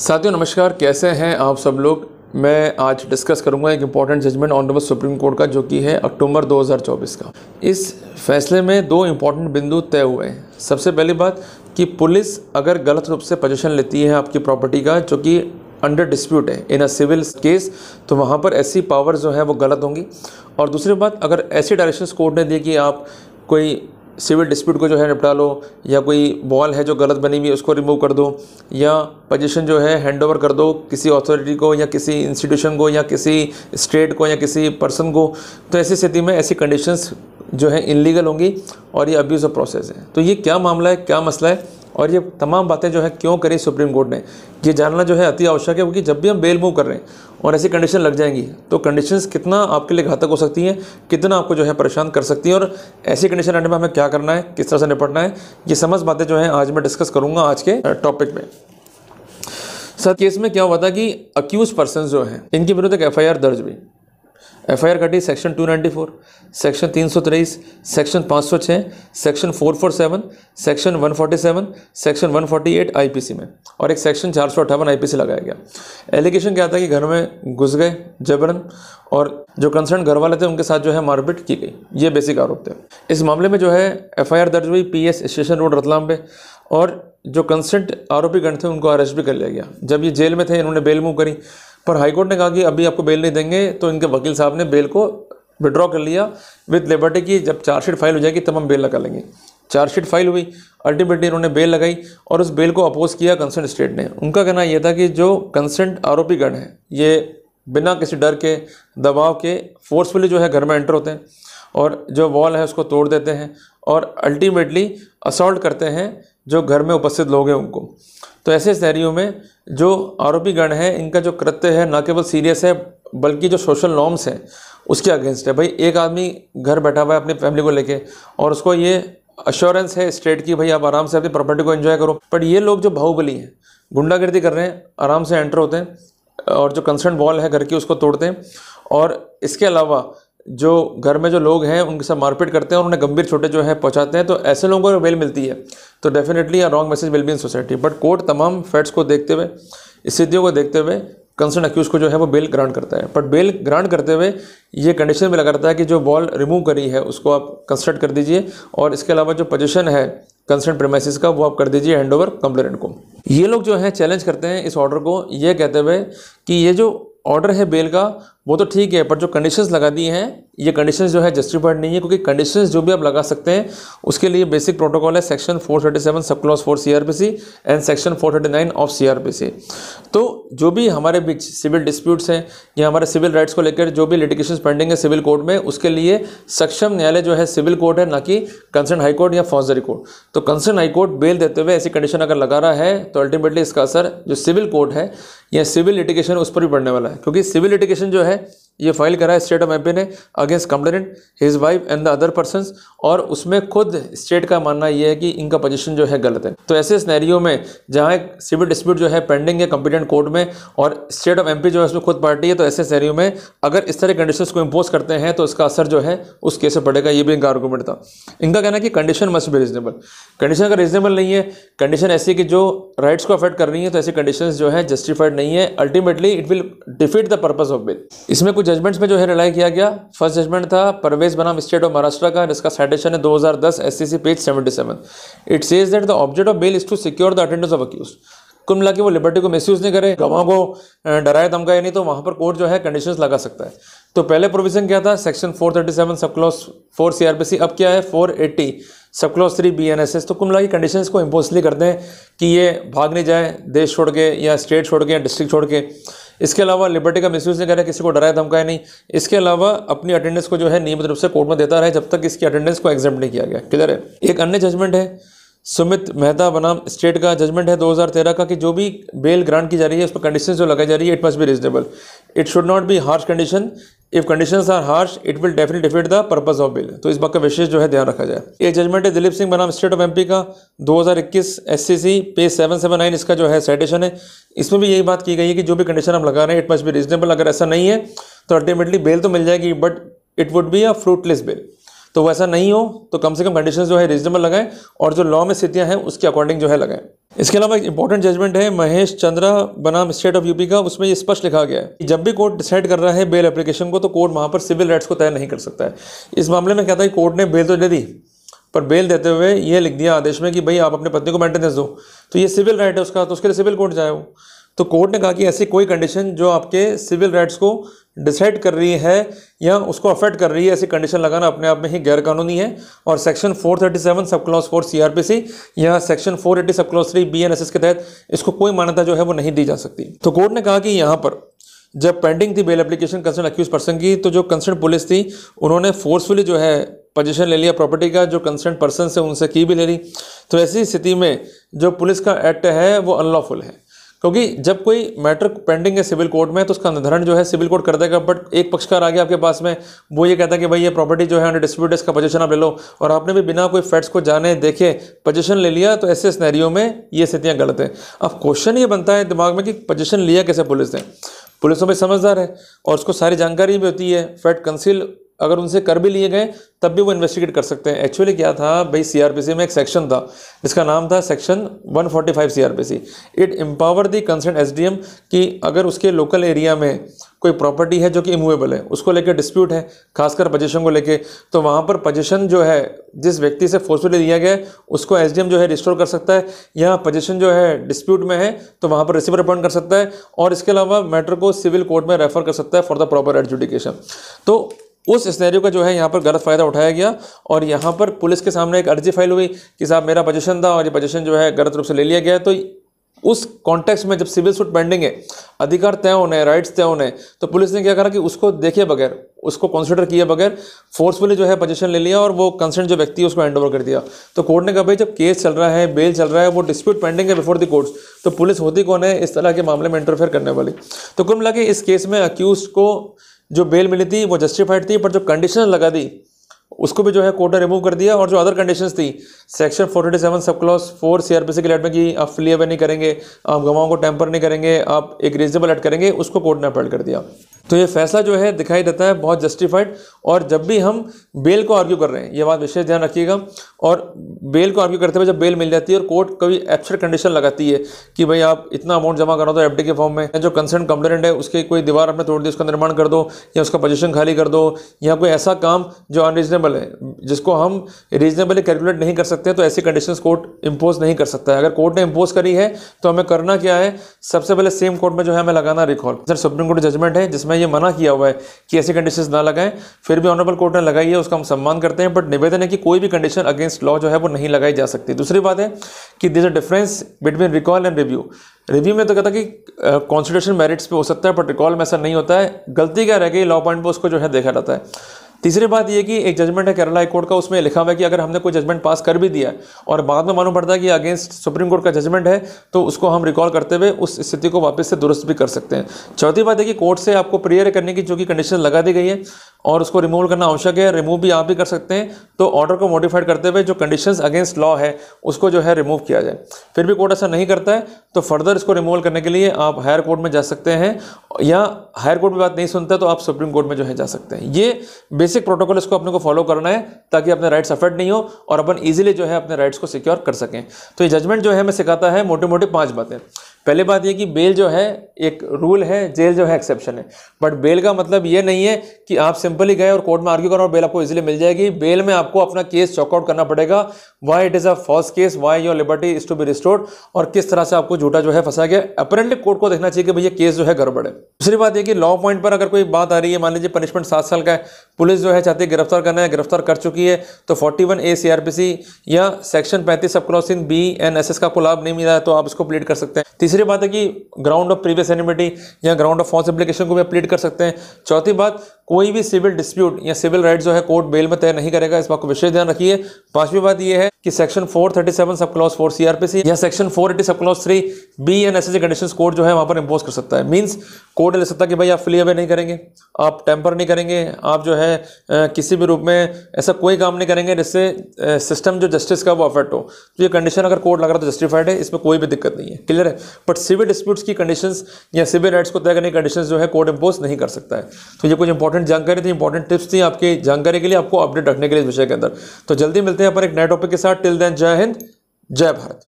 साथियों नमस्कार कैसे हैं आप सब लोग मैं आज डिस्कस करूंगा एक important judgment honourable supreme court का जो कि है अक्टूबर 2024 का इस फैसले में दो इम्पॉर्टेंट बिंदु तय हुए हैं सबसे पहली बात कि पुलिस अगर गलत रूप से पोजेशन लेती है आपकी प्रॉपर्टी का जो कि अंडर डिस्प्यूट है इन अ सिविल केस तो वहाँ पर ऐसी पावर जो है वो गलत होंगी और दूसरी बात अगर ऐसी डायरेक्शन कोर्ट ने दी कि आप कोई सिविल डिस्प्यूट को जो है निपटा लो या कोई बॉल है जो गलत बनी हुई है उसको रिमूव कर दो या पोजीशन जो है हैंड ओवर कर दो किसी अथॉरिटी को या किसी इंस्टीट्यूशन को या किसी स्टेट को या किसी पर्सन को तो ऐसी स्थिति में ऐसी कंडीशंस जो है इनलीगल होंगी और ये अब्यूज़ ऑफ प्रोसेस है तो ये क्या मामला है क्या मसला है और ये तमाम बातें जो है क्यों करी सुप्रीम कोर्ट ने ये जानना जो है अति आवश्यक है क्योंकि जब भी हम बेल मूव कर रहे हैं और ऐसी कंडीशन लग जाएंगी तो कंडीशंस कितना आपके लिए घातक हो सकती हैं कितना आपको जो है परेशान कर सकती हैं और ऐसी कंडीशन आने में हमें क्या करना है किस तरह से निपटना है ये समस्त बातें जो हैं आज मैं डिस्कस करूँगा आज के टॉपिक में सर केस में क्या हुआ था कि अक्यूज पर्सन जो हैं इनके विरुद्ध एक एफ दर्ज हुई एफ आई आर कटी section two ninety four section तीन सौ तेईस सेक्शन पाँच सौ छः section four four seven section one forty seven section one forty eight I P C में और एक सेक्शन चार सौ अट्ठावन आई पी सी लगाया गया एलिगेशन क्या था कि घर में घुस गए जबरन और जो कंसर्न घर वाले थे उनके साथ जो है मारपीट की गई ये बेसिक आरोप थे इस मामले में जो है एफ आई आर दर्ज हुई P S station road Ratlam पे और जो कंसेंट आरोपी गण थे उनको अरेस्ट भी कर लिया गया जब ये जेल में थे इन्होंने बेल मूव करी पर हाईकोर्ट ने कहा कि अभी आपको बेल नहीं देंगे तो इनके वकील साहब ने बेल को विड्रॉ कर लिया विद लिबर्टी की जब चार्जशीट फाइल हो जाएगी तब हम बेल लगा लेंगे चार्जशीट फाइल हुई अल्टीमेटली इन्होंने बेल लगाई और उस बेल को अपोज किया कंसर्न स्टेट ने उनका कहना यह था कि जो कंसेंट गण है ये बिना किसी डर के दबाव के फोर्सफुली जो है घर में एंटर होते हैं और जो वॉल है उसको तोड़ देते हैं और अल्टीमेटली असॉल्ट करते हैं जो घर में उपस्थित लोग हैं उनको तो ऐसे शहरियों में जो आरोपी गण है इनका जो कृत्य है ना केवल सीरियस है बल्कि जो सोशल नॉर्म्स हैं उसके अगेंस्ट है भाई एक आदमी घर बैठा हुआ है अपनी फैमिली को लेके और उसको ये अश्योरेंस है स्टेट की भाई आप आराम से अपनी प्रॉपर्टी को एंजॉय करो बट ये लोग जो बाहुबली हैं गुंडागर्दी कर रहे हैं आराम से एंटर होते हैं और जो कंसर्न वॉल है घर की उसको तोड़ते हैं और इसके अलावा जो घर में जो लोग हैं उनके साथ मारपीट करते हैं और उन्हें गंभीर छोटे जो है पहुंचाते हैं तो ऐसे लोगों को बेल मिलती है तो definitely a wrong message will be in society but court तमाम फैक्ट्स को देखते हुए स्थितियों को देखते हुए कंसर्न अक्यूज को जो है वो बेल ग्रांट करता है बट बेल ग्रांट करते हुए ये कंडीशन भी रहता है कि जो बॉल रिमूव करी है उसको आप कंस्ट्रक्ट कर दीजिए और इसके अलावा जो पोजिशन है कंसर्न प्रेमाइसिस का वो आप कर दीजिए हैंड ओवर कंप्लेनेंट को ये लोग जो है चैलेंज करते हैं इस ऑर्डर को ये कहते हुए कि ये जो ऑर्डर है बेल का वो तो ठीक है पर जो कंडीशंस लगा दी हैं ये कंडीशंस जो है जस्टिफाइड नहीं है क्योंकि कंडीशंस जो भी आप लगा सकते हैं उसके लिए बेसिक प्रोटोकॉल है section 437 sub clause four C and section 439 of C तो जो भी हमारे बीच सिविल डिस्प्यूट्स हैं या हमारे सिविल राइट्स को लेकर जो भी लिटिगेशन पेंडिंग है सिविल कोर्ट में उसके लिए सक्षम न्यायालय जो है सिविल कोर्ट है ना कि कंसर्न हाईकोर्ट या फौजदारी कोर्ट तो कंसर्न हाईकोर्ट बेल देते हुए ऐसी कंडीशन अगर लगा रहा है तो अल्टीमेटली इसका असर जो सिविल कोर्ट है या सिविल लिटिगेशन उस पर भी पड़ने वाला है क्योंकि सिविल लिटिगेशन जो है है ये फाइल करा है स्टेट ऑफ एमपी ने against complainant his wife and the other person और उसमें खुद स्टेट का मानना यह है कि इनका पोजीशन जो है गलत है तो ऐसे स्नैरियो में जहाँ एक सिविल डिस्प्यूट जो है पेंडिंग है कंपिटेंट कोर्ट में और स्टेट ऑफ एमपी जो है उसमें खुद पार्टी है तो ऐसे स्नैरियो में अगर इस तरह कंडीशन को इम्पोज करते हैं तो इसका असर जो है उस केस पर पड़ेगा ये भी इनका आर्गूमेंट था इनका कहना कि कंडीशन मस्ट भी रीजनेबल कंडीशन अगर रीजनेबल नहीं है कंडीशन ऐसी कि जो राइट्स को अफेक्ट कर रही है तो ऐसी कंडीशन जो है जस्टिफाइड नहीं है ultimately it will defeat the purpose of bail इसमें कुछ जजमेंट्स में जो है रिलाई किया गया फर्स्ट जजमेंट था परवेज बनाम स्टेट ऑफ महाराष्ट्र का इसका साइटेशन है 2010 SCC page 77 it says that the object of bail is to secure the attendance of accused कुल मिला वो लिबर्टी को मिसयूज नहीं करे गवाहों को डराए धमकाए नहीं तो वहाँ पर कोर्ट जो है कंडीशंस लगा सकता है तो पहले प्रोविजन क्या था सेक्शन 437 सब क्लॉस फोर सी अब क्या है 480 सब क्लॉस थ्री बी तो कुल मिला की कंडीशन को इम्पोजली करते हैं कि ये भाग नहीं जाए देश छोड़ के या स्टेट छोड़ के या डिस्ट्रिक्ट छोड़ के इसके अलावा लिबर्टी का मिस यूज नहीं करें किसी को डराया धमकाया नहीं इसके अलावा अपनी अटेंडेंस को जो है नियमित रूप से कोर्ट में देता रहे जब तक इसकी अटेंडेंस को एग्जाम नहीं किया गया क्लियर है एक अन्य जजमेंट है सुमित मेहता बनाम स्टेट का जजमेंट है 2013 का कि जो भी बेल ग्रांट की जा रही है उस पर कंडीशन जो लगाई जा रही है it must be reasonable it should not be harsh condition if condition are harsh it will definite defeat the purpose of bail तो इस बात का विशेष जो है ध्यान रखा जाए ये जजमेंट है दिलीप सिंह बनाम स्टेट ऑफ एमपी का 2021 एससीसी पेज 779 इसका जो है सेटेशन है इसमें भी यही बात की गई है कि जो भी कंडीशन हम लगा रहे हैं इट मस्ट भी रीजनेबल अगर ऐसा नहीं है तो अल्टीमेटली बेल तो मिल जाएगी but it would be a fruitless bail तो वैसा नहीं हो तो कम से कम कंडीशन जो है रीजनेबल लगाएं और जो लॉ में स्थितियाँ हैं उसके अकॉर्डिंग जो है लगाएं इसके अलावा एक इंपॉर्टेंट जजमेंट है महेश चंद्रा बनाम स्टेट ऑफ यूपी का उसमें ये स्पष्ट लिखा गया है कि जब भी कोर्ट डिसाइड कर रहा है बेल एप्लीकेशन को तो कोर्ट वहाँ पर सिविल राइट्स को तय नहीं कर सकता है इस मामले में क्या था कि कोर्ट ने बेल तो दे दी पर बेल देते हुए ये लिख दिया आदेश में कि भाई आप अपने पत्नी को मेंटेनेंस दो तो ये सिविल राइट है उसका तो उसके लिए सिविल कोर्ट जाए वो तो कोर्ट ने कहा कि ऐसी कोई कंडीशन जो आपके सिविल राइट्स को डिसाइड कर रही है या उसको अफेक्ट कर रही है ऐसी कंडीशन लगाना अपने आप में ही गैर कानूनी है और section 437 sub clause four C R P C या section 480 sub clause three B N S S के तहत इसको कोई मान्यता जो है वो नहीं दी जा सकती तो कोर्ट ने कहा कि यहाँ पर जब पेंडिंग थी bail application concern accused person की तो जो कंसर्न पुलिस थी उन्होंने फोर्सफुली जो है पोजिशन ले लिया प्रॉपर्टी का जो कंसर्न पर्सन से उनसे की भी ले ली तो ऐसी स्थिति में जो पुलिस का एक्ट है वो अनलॉफुल है क्योंकि जब कोई मैटर पेंडिंग है सिविल कोर्ट में तो उसका निर्धारण जो है सिविल कोर्ट कर देगा बट एक पक्षकार आ गया आपके पास में वो ये कहता है कि भाई ये प्रॉपर्टी जो है अंडर डिस्प्यूट इसका पोजिशन आप ले लो और आपने भी बिना कोई फैक्ट्स को जाने देखे पोजिशन ले लिया तो ऐसे स्नैरियो में ये स्थितियाँ गलत हैं अब क्वेश्चन ये बनता है दिमाग में कि पोजिशन लिया कैसे पुलिस ने पुलिस तो समझदार है और उसको सारी जानकारी भी होती है फैट कंसील अगर उनसे कर भी लिए गए तब भी वो इन्वेस्टिगेट कर सकते हैं एक्चुअली क्या था भाई सीआरपीसी में एक सेक्शन था जिसका नाम था section 145 CrPC it empower the concern SDM कि अगर उसके लोकल एरिया में कोई प्रॉपर्टी है जो कि इमूवेबल है उसको लेकर डिस्प्यूट है खासकर पोजिशन को लेकर तो वहाँ पर पोजिशन जो है जिस व्यक्ति से फोर्सफुली लिया गया है उसको एस जो है रिस्टोर कर सकता है या पोजिशन जो है डिस्प्यूट में है तो वहाँ पर रिसीवर अपॉइंट कर सकता है और इसके अलावा मैटर को सिविल कोर्ट में रेफर कर सकता है फॉर द प्रॉपर एडजुडिकेशन तो उस स्नैरियो का जो है यहाँ पर गलत फ़ायदा उठाया गया और यहाँ पर पुलिस के सामने एक अर्जी फाइल हुई कि साहब मेरा पोजिशन था और ये पोजिशन जो है गलत रूप से ले लिया गया तो उस कॉन्टेक्स्ट में जब सिविल सूट पेंडिंग है अधिकार तय होने राइट्स तय होने तो पुलिस ने क्या करा कि उसको देखे बगैर उसको कंसिडर किए बगैर फोर्सफुली जो है पोजीशन ले लिया और वो कंसेंट जो व्यक्ति है उसको हैंड ओवर कर दिया तो कोर्ट ने कहा भाई जब केस चल रहा है बेल चल रहा है वो डिस्प्यूट पेंडिंग है बिफोर द कोर्ट्स तो पुलिस होती कौन है इस तरह के मामले में इंटरफेयर करने वाली तो कुल मिला इस केस में अक्यूज को जो बेल मिली थी वो जस्टिफाइड थी पर जो कंडीशन लगा दी उसको भी जो है कोर्ट ने रिमूव कर दिया और जो अदर कंडीशंस थी section seven sub clause four C C के लेट में कि आप फ्ली अवे नहीं करेंगे आप गवाओं को टेम्पर नहीं करेंगे आप एक रीजनेबल एड करेंगे उसको कोर्ट ने अपेल कर दिया तो ये फैसला जो है दिखाई देता है बहुत जस्टिफाइड और जब भी हम बेल को आर्ग्यू कर रहे हैं ये बात विशेष ध्यान रखिएगा और बेल को आर्ग्यू करते हुए जब बेल मिल जाती है और कोर्ट कभी एब्सर्ट कंडीशन लगाती है कि भाई आप इतना अमाउंट जमा करो तो एफ के फॉर्म में जो कंसर्न कंप्लेनेंट है उसकी कोई दीवार आपने तोड़ दी उसका निर्माण कर दो या उसका पोजिशन खाली कर दो या कोई ऐसा काम जो अनरीजनेबल है जिसको हम रीजनेबली कैलकुलेट नहीं कर सकते सकते हैं तो ऐसी कंडीशंस कोर्ट इम्पोज नहीं कर सकता है अगर कोर्ट ने इम्पोज करी है तो हमें करना क्या है सबसे पहले सेम कोर्ट में जो है हमें लगाना recall sir supreme court judgment है जिसमें यह मना किया हुआ है कि ऐसी कंडीशन ना लगाएं फिर भी ऑनरेबल कोर्ट ने लगाई है उसका हम सम्मान करते हैं बट निवेदन है कि कोई भी कंडीशन अगेंस्ट लॉ जो है वो नहीं लगाई जा सकती दूसरी बात है कि this a difference between recall and review review में तो कहता कि कॉन्स्टिट्यूशन मेरिट्स पे हो सकता है बट रिकॉल में ऐसा नहीं होता है गलती क्या रह गई लॉ पॉइंट पर उसको जो है देखा जाता है तीसरी बात यह कि एक जजमेंट है केरला हाईकोर्ट का उसमें लिखा हुआ है कि अगर हमने कोई जजमेंट पास कर भी दिया और बाद में मालूम पड़ता है कि अगेंस्ट सुप्रीम कोर्ट का जजमेंट है तो उसको हम रिकॉल करते हुए उस स्थिति को वापस से दुरुस्त भी कर सकते हैं चौथी बात है कि कोर्ट से आपको प्रेयर करने की जो कि कंडीशन लगा दी गई है और उसको रिमूव करना आवश्यक है रिमूव भी आप भी कर सकते हैं तो ऑर्डर को मॉडिफाइड करते हुए जो कंडीशंस अगेंस्ट लॉ है उसको जो है रिमूव किया जाए फिर भी कोर्ट ऐसा नहीं करता है तो फर्दर इसको रिमूवल करने के लिए आप हायर कोर्ट में जा सकते हैं या हायर कोर्ट में बात नहीं सुनता तो आप सुप्रीम कोर्ट में जो है जा सकते हैं ये बेसिक प्रोटोकॉल इसको अपने को फॉलो करना है ताकि अपने राइट्स अफेक्ट नहीं हो और अपन ईजिली जो है अपने राइट्स को सिक्योर कर सकें तो ये जजमेंट जो है हमें सिखाता है मोटी मोटी पाँच बातें पहले बात यह कि बेल जो है एक रूल है जेल जो है एक्सेप्शन है बट बेल का मतलब यह नहीं है कि आप सिंपली गए और कोर्ट में आर्ग्यू करो और बेल आपको इजीली मिल जाएगी बेल में आपको अपना केस चॉकआउट करना पड़ेगा why it is a false case why your liberty is to be restored और किस तरह से आपको झूठा जो है फंसा गया अपेरेंटली कोर्ट को देखना चाहिए कि भैया केस जो है गड़बड़ है दूसरी बात यह कि लॉ पॉइंट पर अगर कोई बात आ रही है मान लीजिए पनिशमेंट सात साल का है पुलिस जो है चाहती है गिरफ्तार करना है गिरफ्तार कर चुकी है तो forty one A C R P C या सेक्शन पैंतीस सब क्रॉसिंग बी एन एस एस का कोई लाभ नहीं मिला है तो आप इसको प्लेट कर सकते हैं तीसरी बात है कि ग्राउंड ऑफ प्रीवियस एनिमिटी या ग्राउंड ऑफ फॉल्स एप्लीकेशन को भी अपलीट कर सकते हैं चौथी बात कोई भी सिविल डिस्प्यूट या सिविल राइट जो है कोर्ट बेल में तय नहीं करेगा इस बात को विशेष ध्यान रखिए पांचवी बात यह है कि section 437 sub clause four CrPC या section 480 sub clause three B N S condition court जो है वहां पर इम्पोज कर सकता है मीन्स कोर्ट ले सकता है कि भाई आप फ्ली अवे नहीं करेंगे आप टेम्पर नहीं करेंगे आप जो है किसी भी रूप में ऐसा कोई काम नहीं करेंगे जिससे सिस्टम जो जस्टिस का वो अफेक्ट हो तो ये कंडीशन अगर कोर्ट लग रहा तो जस्टिफाइड है इसमें कोई भी दिक्कत नहीं है क्लियर है बट सिविल डिस्प्यूट्स की कंडीशन या सिविल राइट्स को तय करने की कंडीशन जो है कोर्ट इम्पोज नहीं कर सकता है तो ये कुछ इंपॉर्टेंट इंपॉर्टेंट जानकारी थी इंपॉर्टेंट टिप्स थी आपकी जानकारी के लिए आपको अपडेट रखने के लिए इस विषय के अंदर तो जल्दी मिलते हैं पर एक नए टॉपिक के साथ टिल देन जय हिंद जय भारत